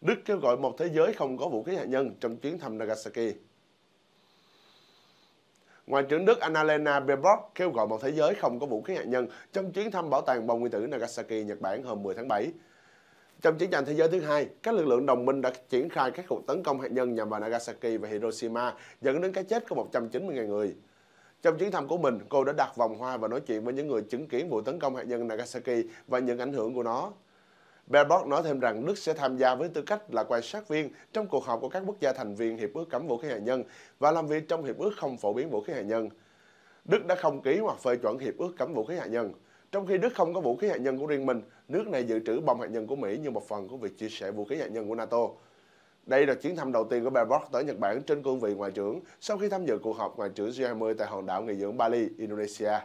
Đức kêu gọi một thế giới không có vũ khí hạt nhân trong chuyến thăm Nagasaki. Ngoại trưởng Đức Annalena Baerbock kêu gọi một thế giới không có vũ khí hạt nhân trong chuyến thăm bảo tàng bom nguyên tử Nagasaki, Nhật Bản hôm 10 tháng 7. Trong chiến tranh thế giới thứ hai, các lực lượng đồng minh đã triển khai các cuộc tấn công hạt nhân nhằm vào Nagasaki và Hiroshima, dẫn đến cái chết của 190.000 người. Trong chuyến thăm của mình, cô đã đặt vòng hoa và nói chuyện với những người chứng kiến vụ tấn công hạt nhân Nagasaki và những ảnh hưởng của nó. Baerbock nói thêm rằng Đức sẽ tham gia với tư cách là quan sát viên trong cuộc họp của các quốc gia thành viên Hiệp ước cấm vũ khí hạt nhân và làm việc trong Hiệp ước không phổ biến vũ khí hạt nhân. Đức đã không ký hoặc phê chuẩn Hiệp ước cấm vũ khí hạt nhân. Trong khi Đức không có vũ khí hạt nhân của riêng mình, nước này dự trữ bom hạt nhân của Mỹ như một phần của việc chia sẻ vũ khí hạt nhân của NATO. Đây là chuyến thăm đầu tiên của Baerbock tới Nhật Bản trên cương vị ngoại trưởng sau khi tham dự cuộc họp ngoại trưởng G20 tại hòn đảo nghỉ dưỡng Bali, Indonesia.